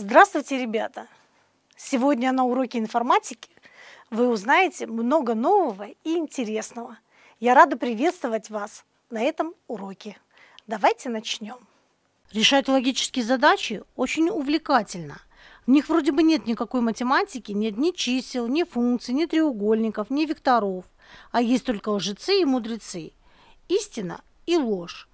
Здравствуйте, ребята! Сегодня на уроке информатики вы узнаете много нового и интересного. Я рада приветствовать вас на этом уроке. Давайте начнем. Решать логические задачи очень увлекательно. В них вроде бы нет никакой математики, нет ни чисел, ни функций, ни треугольников, ни векторов, а есть только лжецы и мудрецы. Истина и ложь.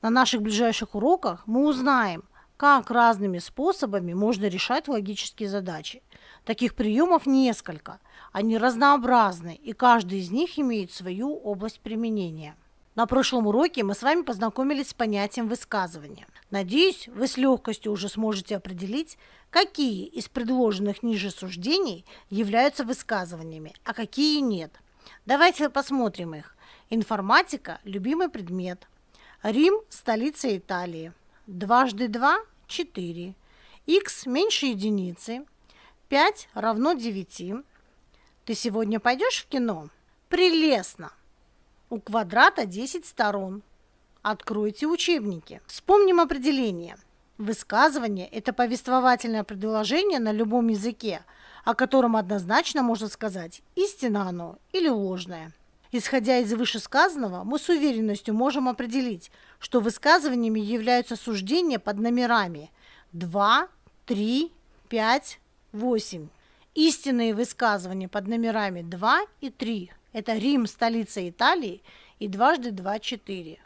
На наших ближайших уроках мы узнаем – как разными способами можно решать логические задачи. Таких приемов несколько, они разнообразны, и каждый из них имеет свою область применения. На прошлом уроке мы с вами познакомились с понятием высказывания. Надеюсь, вы с легкостью уже сможете определить, какие из предложенных ниже суждений являются высказываниями, а какие нет. Давайте посмотрим их. Информатика – любимый предмет. Рим – столица Италии. Дважды 2 – 4. Х меньше единицы. 5 равно 9. Ты сегодня пойдешь в кино? Прелестно! У квадрата 10 сторон. Откройте учебники. Вспомним определение. Высказывание – это повествовательное предложение на любом языке, о котором однозначно можно сказать «истинно оно» или «ложное». Исходя из вышесказанного, мы с уверенностью можем определить, что высказываниями являются суждения под номерами 2, 3, 5, 8. Истинные высказывания под номерами 2 и 3 – это Рим, столица Италии, и дважды 2 – 4.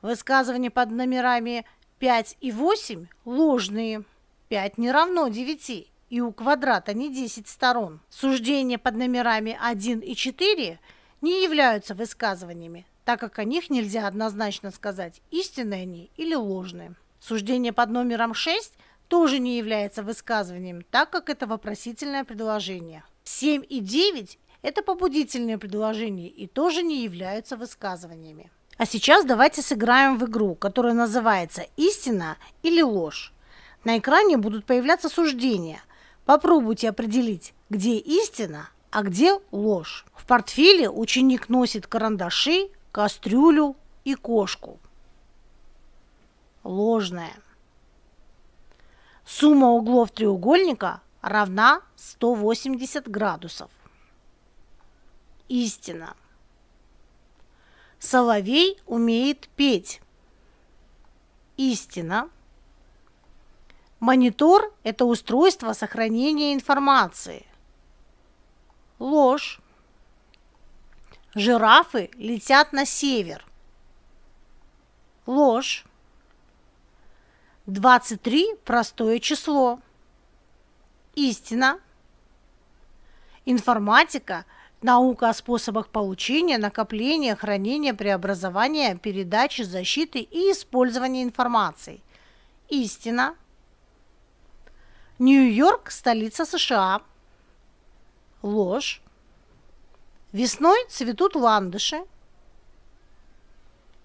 Высказывания под номерами 5 и 8 – ложные. 5 не равно 9, и у квадрата не 10 сторон. Суждения под номерами 1 и 4 – не являются высказываниями, так как о них нельзя однозначно сказать, истинные они или ложные. Суждение под номером 6 тоже не является высказыванием, так как это вопросительное предложение. 7 и 9 – это побудительные предложения и тоже не являются высказываниями. А сейчас давайте сыграем в игру, которая называется «Истина или ложь». На экране будут появляться суждения. Попробуйте определить, где истина, а где ложь? В портфеле ученик носит карандаши, кастрюлю и кошку. Ложная. Сумма углов треугольника равна 180 градусов. Истина. Соловей умеет петь. Истина. Монитор – это устройство сохранения информации. Ложь. Жирафы летят на север. Ложь. 23 – простое число. Истина. Информатика – наука о способах получения, накопления, хранения, преобразования, передачи, защиты и использования информации. Истина. Нью-Йорк – столица США ложь. Весной цветут ландыши.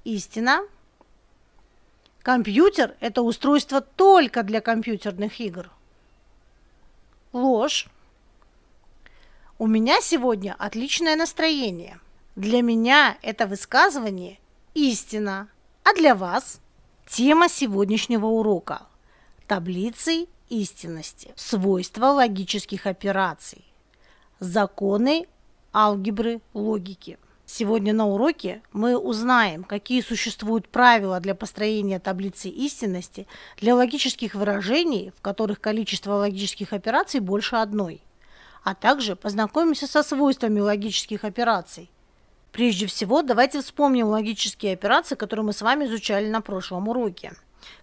Истина. Компьютер – это устройство только для компьютерных игр. Ложь. У меня сегодня отличное настроение. Для меня это высказывание – истина, а для вас – тема сегодняшнего урока – таблицы истинности, свойства логических операций законы алгебры логики. Сегодня на уроке мы узнаем, какие существуют правила для построения таблицы истинности для логических выражений, в которых количество логических операций больше одной, а также познакомимся со свойствами логических операций. Прежде всего, давайте вспомним логические операции, которые мы с вами изучали на прошлом уроке.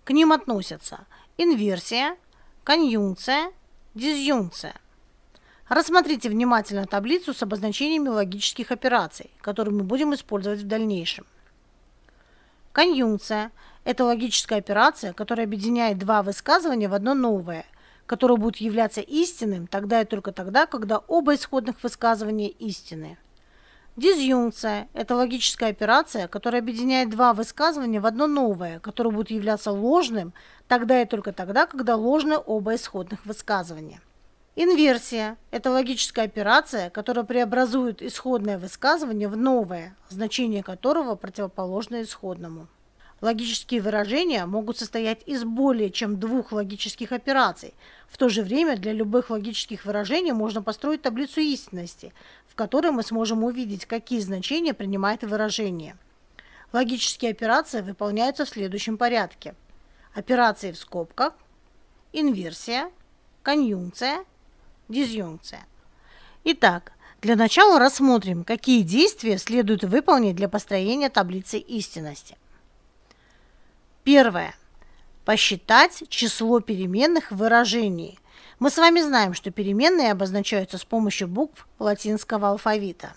К ним относятся инверсия, конъюнкция, дизъюнкция. Рассмотрите внимательно таблицу с обозначениями логических операций, которые мы будем использовать в дальнейшем. Конъюнкция – это логическая операция, которая объединяет два высказывания в одно новое, которое будет являться истинным тогда и только тогда, когда оба исходных высказывания истины. Дизъюнкция – это логическая операция, которая объединяет два высказывания в одно новое, которое будет являться ложным тогда и только тогда, когда ложны оба исходных высказывания. Инверсия – это логическая операция, которая преобразует исходное высказывание в новое, значение которого противоположно исходному. Логические выражения могут состоять из более чем двух логических операций. В то же время для любых логических выражений можно построить таблицу истинности, в которой мы сможем увидеть, какие значения принимает выражение. Логические операции выполняются в следующем порядке. Операции в скобках, инверсия, конъюнкция дизъюнкция. Итак, для начала рассмотрим, какие действия следует выполнить для построения таблицы истинности. Первое. Посчитать число переменных в выражении. Мы с вами знаем, что переменные обозначаются с помощью букв латинского алфавита.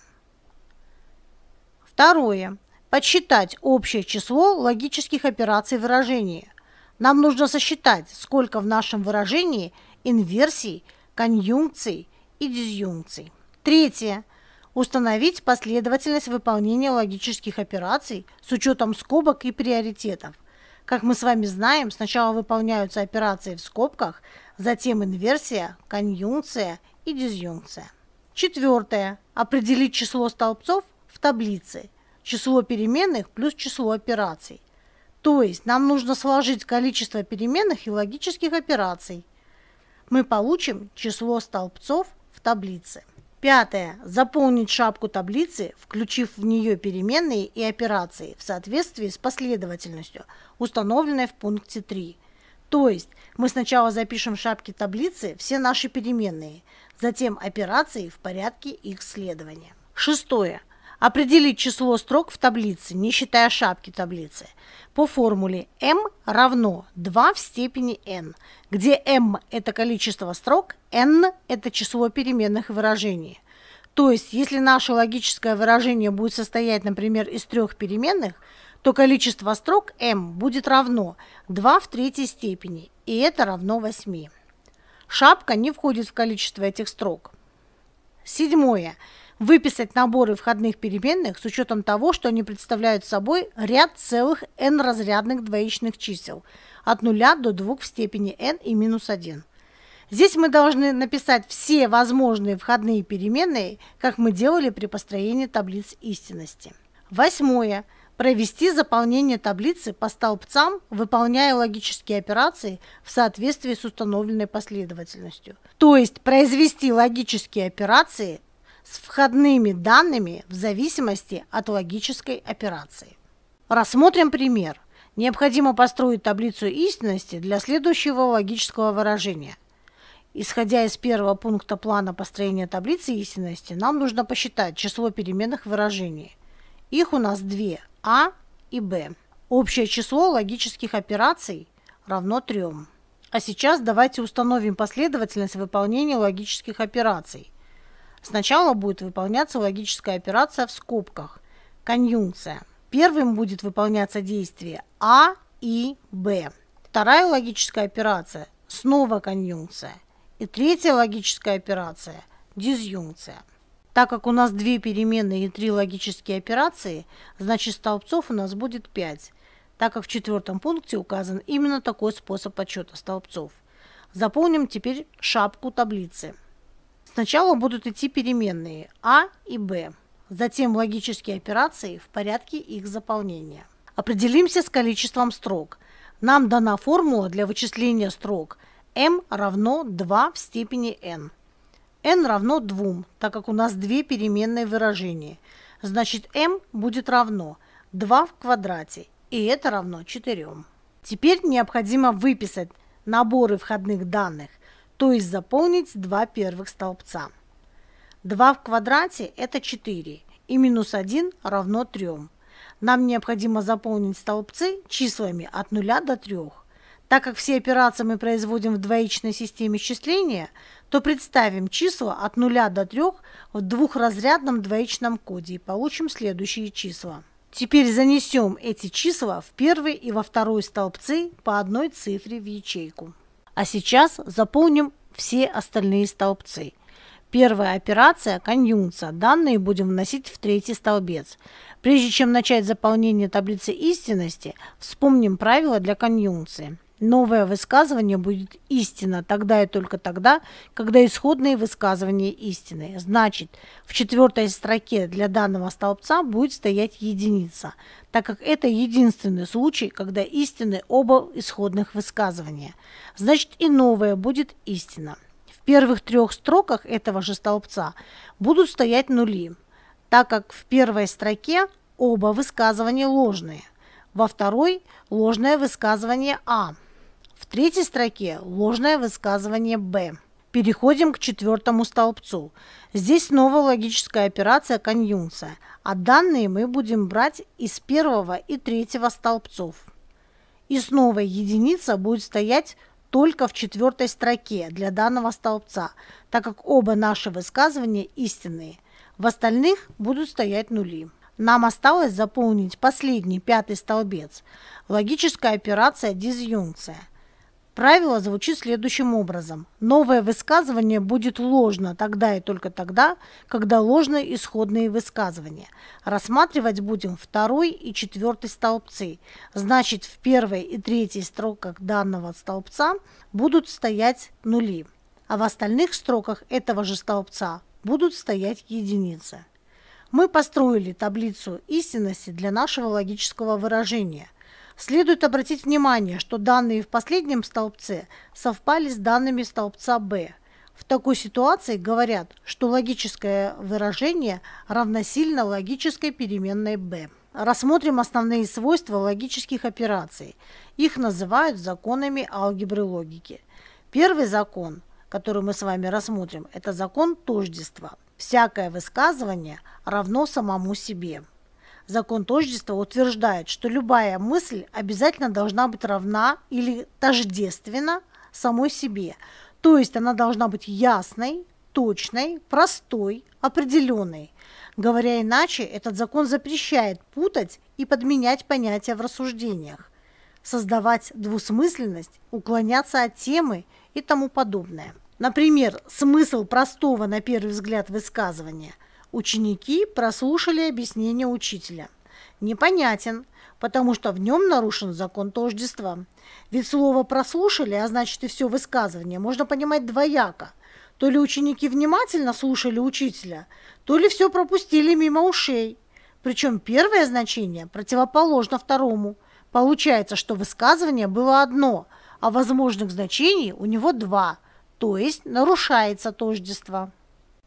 Второе. Подсчитать общее число логических операций выражения. Нам нужно сосчитать, сколько в нашем выражении инверсий – конъюнкций и дизъюнкций. Третье. Установить последовательность выполнения логических операций с учетом скобок и приоритетов. Как мы с вами знаем, сначала выполняются операции в скобках, затем инверсия, конъюнкция и дизъюнкция. Четвертое. Определить число столбцов в таблице. Число переменных плюс число операций. То есть нам нужно сложить количество переменных и логических операций – мы получим число столбцов в таблице. Пятое. Заполнить шапку таблицы, включив в нее переменные и операции в соответствии с последовательностью, установленной в пункте 3. То есть мы сначала запишем в шапке таблицы все наши переменные, затем операции в порядке их следования. Шестое. Определить число строк в таблице, не считая шапки таблицы, по формуле m равно 2 в степени n, где m – это количество строк, n – это число переменных выражений. То есть, если наше логическое выражение будет состоять, например, из трех переменных, то количество строк m будет равно 2 в третьей степени, и это равно 8. Шапка не входит в количество этих строк. Седьмое выписать наборы входных переменных с учетом того, что они представляют собой ряд целых n-разрядных двоичных чисел от 0 до 2 в степени n и минус 1. Здесь мы должны написать все возможные входные переменные, как мы делали при построении таблиц истинности. Восьмое. Провести заполнение таблицы по столбцам, выполняя логические операции в соответствии с установленной последовательностью. То есть произвести логические операции с входными данными в зависимости от логической операции. Рассмотрим пример. Необходимо построить таблицу истинности для следующего логического выражения. Исходя из первого пункта плана построения таблицы истинности, нам нужно посчитать число переменных выражений. Их у нас две – А и Б. Общее число логических операций равно трем. А сейчас давайте установим последовательность выполнения логических операций – Сначала будет выполняться логическая операция в скобках – конъюнкция. Первым будет выполняться действие А и Б. Вторая логическая операция – снова конъюнкция. И третья логическая операция – дизъюнкция. Так как у нас две переменные и три логические операции, значит столбцов у нас будет 5, так как в четвертом пункте указан именно такой способ подсчета столбцов. Заполним теперь шапку таблицы – Сначала будут идти переменные А и Б, затем логические операции в порядке их заполнения. Определимся с количеством строк. Нам дана формула для вычисления строк m равно 2 в степени n. n равно 2, так как у нас две переменные выражения. Значит, m будет равно 2 в квадрате, и это равно 4. Теперь необходимо выписать наборы входных данных то есть заполнить два первых столбца. 2 в квадрате – это 4, и минус 1 равно 3. Нам необходимо заполнить столбцы числами от 0 до 3. Так как все операции мы производим в двоичной системе счисления, то представим числа от 0 до 3 в двухразрядном двоичном коде и получим следующие числа. Теперь занесем эти числа в первый и во второй столбцы по одной цифре в ячейку. А сейчас заполним все остальные столбцы. Первая операция – конъюнкция. Данные будем вносить в третий столбец. Прежде чем начать заполнение таблицы истинности, вспомним правила для конъюнкции. Новое высказывание будет истина тогда и только тогда, когда исходные высказывания истинные. Значит, в четвертой строке для данного столбца будет стоять единица, так как это единственный случай, когда истины оба исходных высказывания. Значит, и новое будет истина. В первых трех строках этого же столбца будут стоять нули, так как в первой строке оба высказывания ложные, во второй – ложное высказывание А – в третьей строке ложное высказывание «Б». Переходим к четвертому столбцу. Здесь снова логическая операция конъюнкция, а данные мы будем брать из первого и третьего столбцов. И снова единица будет стоять только в четвертой строке для данного столбца, так как оба наши высказывания истинные. В остальных будут стоять нули. Нам осталось заполнить последний, пятый столбец. Логическая операция дизъюнкция – Правило звучит следующим образом. Новое высказывание будет ложно тогда и только тогда, когда ложны исходные высказывания. Рассматривать будем второй и четвертый столбцы. Значит, в первой и третьей строках данного столбца будут стоять нули, а в остальных строках этого же столбца будут стоять единицы. Мы построили таблицу истинности для нашего логического выражения – Следует обратить внимание, что данные в последнем столбце совпали с данными столбца B. В такой ситуации говорят, что логическое выражение равносильно логической переменной B. Рассмотрим основные свойства логических операций. Их называют законами алгебры логики. Первый закон, который мы с вами рассмотрим, это закон тождества. Всякое высказывание равно самому себе закон тождества утверждает, что любая мысль обязательно должна быть равна или тождественна самой себе. То есть она должна быть ясной, точной, простой, определенной. Говоря иначе, этот закон запрещает путать и подменять понятия в рассуждениях, создавать двусмысленность, уклоняться от темы и тому подобное. Например, смысл простого на первый взгляд высказывания – Ученики прослушали объяснение учителя. Непонятен, потому что в нем нарушен закон тождества. Ведь слово «прослушали», а значит и все высказывание, можно понимать двояко. То ли ученики внимательно слушали учителя, то ли все пропустили мимо ушей. Причем первое значение противоположно второму. Получается, что высказывание было одно, а возможных значений у него два, то есть нарушается тождество.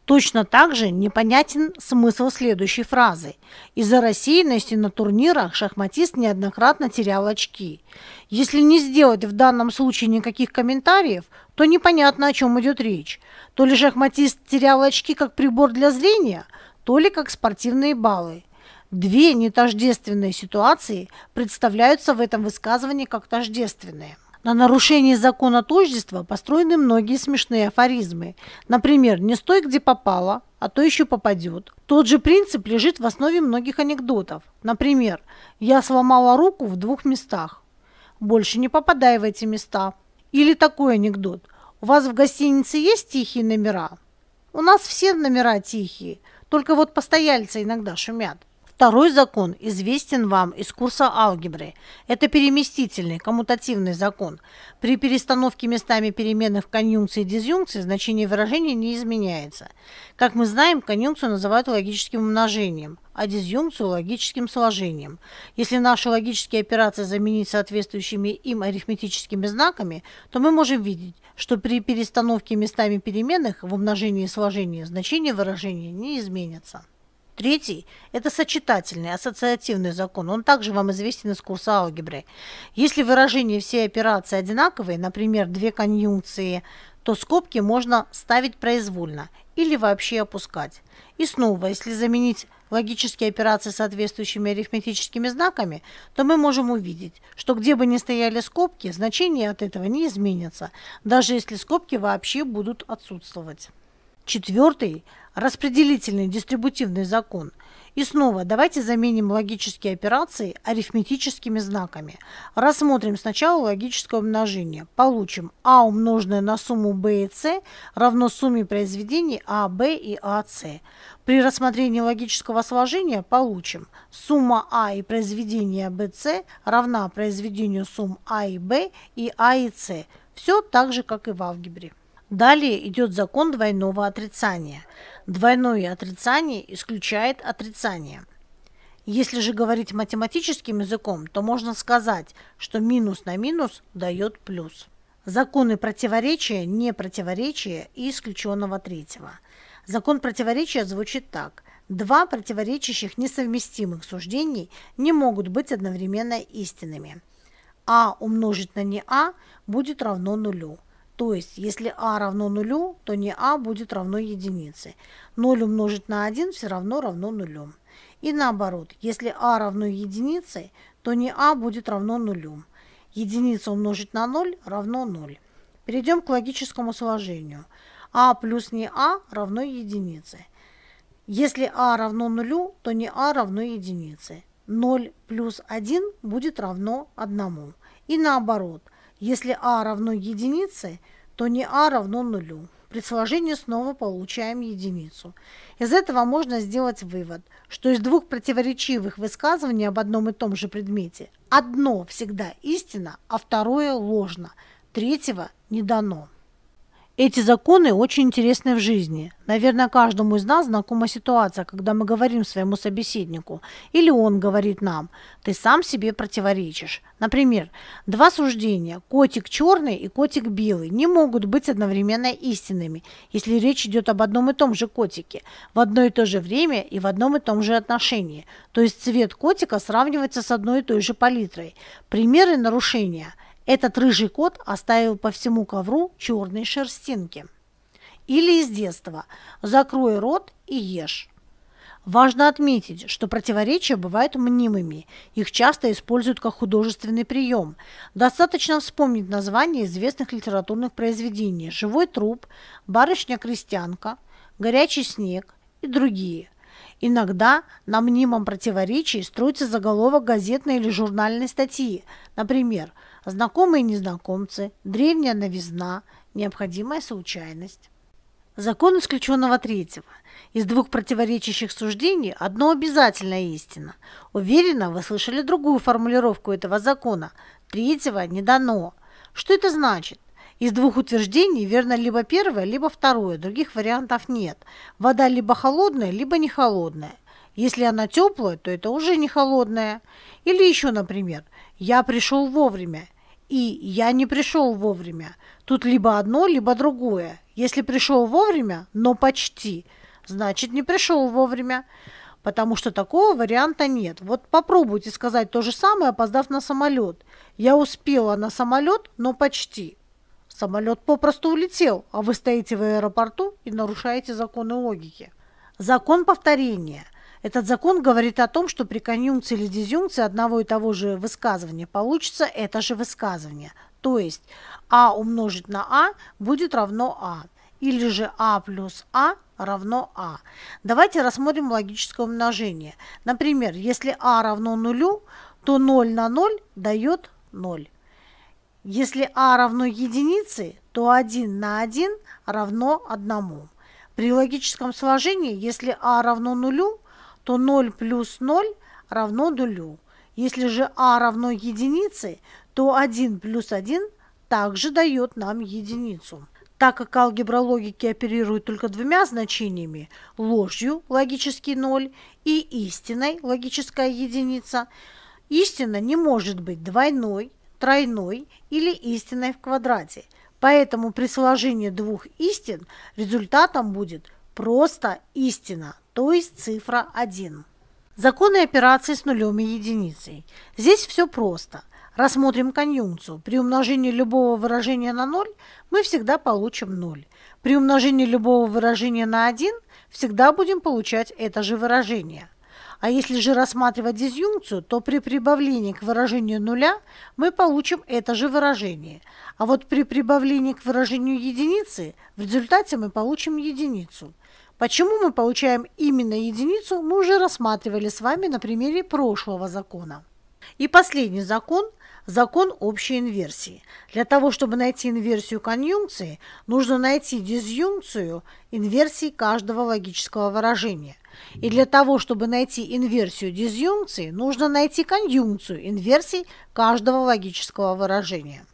Точно так же непонятен смысл следующей фразы. Из-за рассеянности на турнирах шахматист неоднократно терял очки. Если не сделать в данном случае никаких комментариев, то непонятно, о чем идет речь. То ли шахматист терял очки как прибор для зрения, то ли как спортивные баллы. Две нетождественные ситуации представляются в этом высказывании как тождественные. На нарушение закона тождества построены многие смешные афоризмы. Например, «не стой, где попало», а то еще попадет. Тот же принцип лежит в основе многих анекдотов. Например, «я сломала руку в двух местах». Больше не попадай в эти места. Или такой анекдот. «У вас в гостинице есть тихие номера?» У нас все номера тихие, только вот постояльцы иногда шумят. Второй закон известен вам из курса алгебры. Это переместительный, коммутативный закон. При перестановке местами переменных в конъюнкции и дизъюнкции значение выражения не изменяется. Как мы знаем, конъюнкцию называют логическим умножением, а дизъюнкцию – логическим сложением. Если наши логические операции заменить соответствующими им арифметическими знаками, то мы можем видеть, что при перестановке местами переменных в умножении и сложении значение выражения не изменится. Третий – это сочетательный, ассоциативный закон. Он также вам известен из курса алгебры. Если выражения всей операции одинаковые, например, две конъюнкции, то скобки можно ставить произвольно или вообще опускать. И снова, если заменить логические операции соответствующими арифметическими знаками, то мы можем увидеть, что где бы ни стояли скобки, значение от этого не изменится, даже если скобки вообще будут отсутствовать. Четвертый – распределительный дистрибутивный закон. И снова давайте заменим логические операции арифметическими знаками. Рассмотрим сначала логическое умножение. Получим А, умноженное на сумму b и c, равно сумме произведений А, b и А, c. При рассмотрении логического сложения получим сумма А и произведение b c равна произведению сумм А и Б и А и С. Все так же, как и в алгебре. Далее идет закон двойного отрицания. Двойное отрицание исключает отрицание. Если же говорить математическим языком, то можно сказать, что минус на минус дает плюс. Законы противоречия, непротиворечия и исключенного третьего. Закон противоречия звучит так. Два противоречащих несовместимых суждений не могут быть одновременно истинными. А умножить на не А будет равно нулю. То есть, если а равно нулю, то не а будет равно единице. 0 умножить на 1 все равно равно нулю. И наоборот, если а равно единице, то не а будет равно нулю. Единица умножить на 0 равно 0. Перейдем к логическому сложению. а плюс не а равно единице. Если а равно нулю, то не а равно единице. 0 плюс 1 будет равно 1. И наоборот, если а равно единице, то не а равно нулю. При сложении снова получаем единицу. Из этого можно сделать вывод, что из двух противоречивых высказываний об одном и том же предмете одно всегда истина, а второе ложно, третьего не дано. Эти законы очень интересны в жизни. Наверное, каждому из нас знакома ситуация, когда мы говорим своему собеседнику, или он говорит нам, ты сам себе противоречишь. Например, два суждения, котик черный и котик белый, не могут быть одновременно истинными, если речь идет об одном и том же котике, в одно и то же время и в одном и том же отношении. То есть цвет котика сравнивается с одной и той же палитрой. Примеры нарушения – этот рыжий кот оставил по всему ковру черные шерстинки. Или из детства «закрой рот и ешь». Важно отметить, что противоречия бывают мнимыми. Их часто используют как художественный прием. Достаточно вспомнить названия известных литературных произведений «Живой труп», «Барышня-крестьянка», «Горячий снег» и другие. Иногда на мнимом противоречии строится заголовок газетной или журнальной статьи. Например, «Барышня-крестьянка» Знакомые и незнакомцы, древняя новизна, необходимая случайность. Закон исключенного третьего. Из двух противоречащих суждений одно обязательная истина. Уверена, вы слышали другую формулировку этого закона. Третьего не дано. Что это значит? Из двух утверждений верно либо первое, либо второе. Других вариантов нет. Вода либо холодная, либо не холодная. Если она теплая, то это уже не холодная. Или еще, например, я пришел вовремя. И я не пришел вовремя. Тут либо одно, либо другое. Если пришел вовремя, но почти, значит не пришел вовремя. Потому что такого варианта нет. Вот попробуйте сказать то же самое, опоздав на самолет. Я успела на самолет, но почти. Самолет попросту улетел, а вы стоите в аэропорту и нарушаете законы логики. Закон повторения. Этот закон говорит о том, что при конъюнкции или дизъюнкции одного и того же высказывания получится это же высказывание. То есть А умножить на А будет равно А. Или же А плюс А равно А. Давайте рассмотрим логическое умножение. Например, если А равно нулю, то 0 на 0 дает 0. Если А равно единице, то 1 на 1 равно 1. При логическом сложении, если А равно нулю, то 0 плюс 0 равно нулю. Если же а равно единице, то 1 плюс 1 также дает нам единицу. Так как алгебра логики оперирует только двумя значениями – ложью – логический ноль и истиной – логическая единица, истина не может быть двойной, тройной или истиной в квадрате. Поэтому при сложении двух истин результатом будет просто истина, то есть цифра 1. Законы операции с нулем и единицей. Здесь все просто. Рассмотрим конъюнкцию. При умножении любого выражения на 0 мы всегда получим 0. При умножении любого выражения на 1 всегда будем получать это же выражение. А если же рассматривать дизъюнкцию, то при прибавлении к выражению нуля мы получим это же выражение. А вот при прибавлении к выражению единицы в результате мы получим единицу. Почему мы получаем именно единицу, мы уже рассматривали с вами на примере прошлого закона. И последний закон – закон общей инверсии. Для того, чтобы найти инверсию конъюнкции, нужно найти дизъюнкцию инверсии каждого логического выражения. И для того, чтобы найти инверсию дизъюнкции, нужно найти конъюнкцию инверсий каждого логического выражения.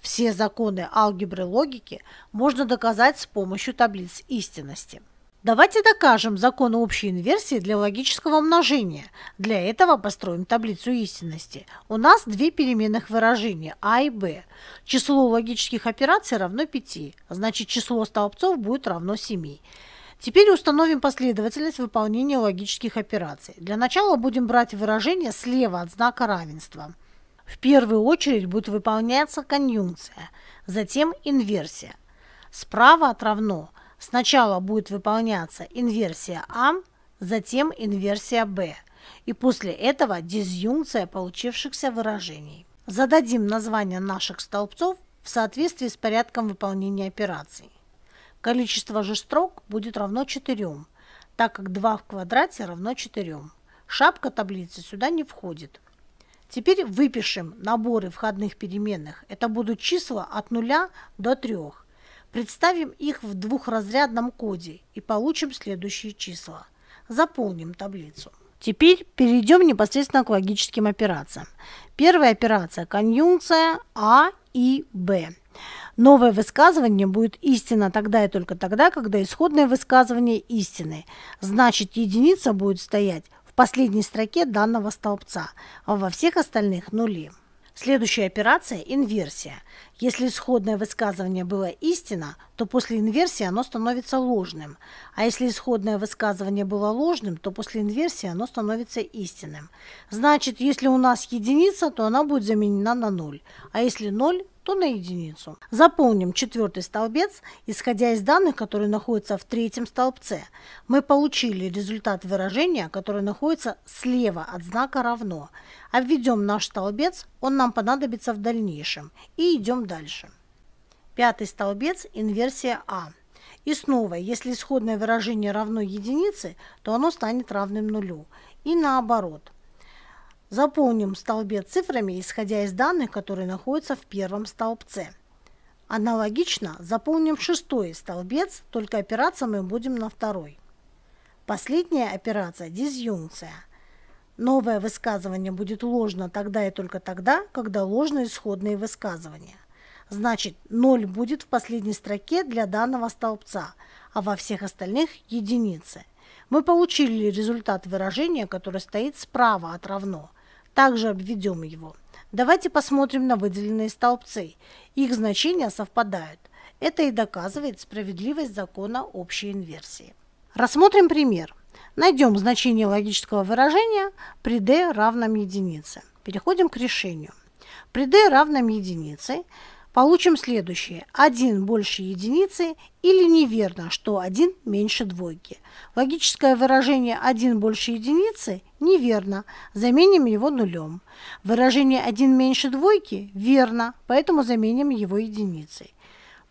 Все законы алгебры логики можно доказать с помощью таблиц истинности. Давайте докажем закон общей инверсии для логического умножения. Для этого построим таблицу истинности. У нас две переменных выражения а и б. Число логических операций равно 5, значит число столбцов будет равно 7. Теперь установим последовательность выполнения логических операций. Для начала будем брать выражение слева от знака равенства. В первую очередь будет выполняться конъюнкция, затем инверсия. Справа от равно Сначала будет выполняться инверсия А, затем инверсия Б, и после этого дизъюнкция получившихся выражений. Зададим название наших столбцов в соответствии с порядком выполнения операций. Количество же строк будет равно 4, так как 2 в квадрате равно 4. Шапка таблицы сюда не входит. Теперь выпишем наборы входных переменных. Это будут числа от 0 до 3. Представим их в двухразрядном коде и получим следующие числа. Заполним таблицу. Теперь перейдем непосредственно к логическим операциям. Первая операция – конъюнкция А и Б. Новое высказывание будет истинно тогда и только тогда, когда исходное высказывание истины. Значит, единица будет стоять в последней строке данного столбца, а во всех остальных – нули. Следующая операция – инверсия. Если исходное высказывание было истина, то после инверсии оно становится ложным. А если исходное высказывание было ложным, то после инверсии оно становится истинным. Значит, если у нас единица, то она будет заменена на ноль, А если ноль то на единицу. Заполним четвертый столбец, исходя из данных, которые находятся в третьем столбце. Мы получили результат выражения, которое находится слева от знака «равно». Обведем наш столбец, он нам понадобится в дальнейшем. И идем дальше. Пятый столбец – инверсия А. И снова, если исходное выражение равно единице, то оно станет равным нулю. И наоборот – Заполним столбец цифрами, исходя из данных, которые находятся в первом столбце. Аналогично заполним шестой столбец, только опираться мы будем на второй. Последняя операция – дизъюнкция. Новое высказывание будет ложно тогда и только тогда, когда ложны исходные высказывания. Значит, 0 будет в последней строке для данного столбца, а во всех остальных – единицы. Мы получили результат выражения, которое стоит справа от равно – также обведем его. Давайте посмотрим на выделенные столбцы. Их значения совпадают. Это и доказывает справедливость закона общей инверсии. Рассмотрим пример. Найдем значение логического выражения при d равном единице. Переходим к решению. При d равном единице получим следующее. 1 больше единицы или неверно, что 1 меньше двойки. Логическое выражение 1 больше единицы неверно, заменим его нулем. Выражение 1 меньше двойки верно, поэтому заменим его единицей.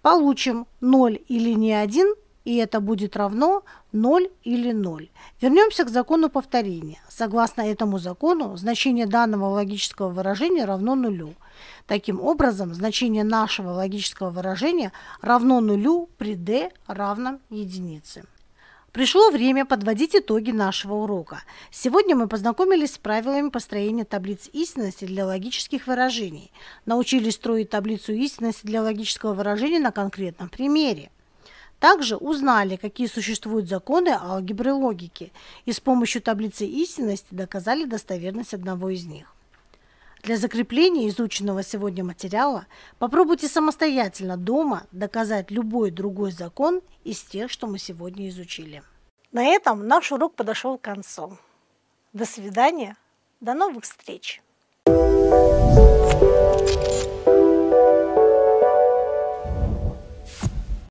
Получим 0 или не 1, и это будет равно 0 или 0. Вернемся к закону повторения. Согласно этому закону, значение данного логического выражения равно нулю – Таким образом, значение нашего логического выражения равно нулю при d равном единице. Пришло время подводить итоги нашего урока. Сегодня мы познакомились с правилами построения таблиц истинности для логических выражений. Научились строить таблицу истинности для логического выражения на конкретном примере. Также узнали, какие существуют законы алгебры логики, и с помощью таблицы истинности доказали достоверность одного из них. Для закрепления изученного сегодня материала попробуйте самостоятельно дома доказать любой другой закон из тех, что мы сегодня изучили. На этом наш урок подошел к концу. До свидания, до новых встреч! Thank you.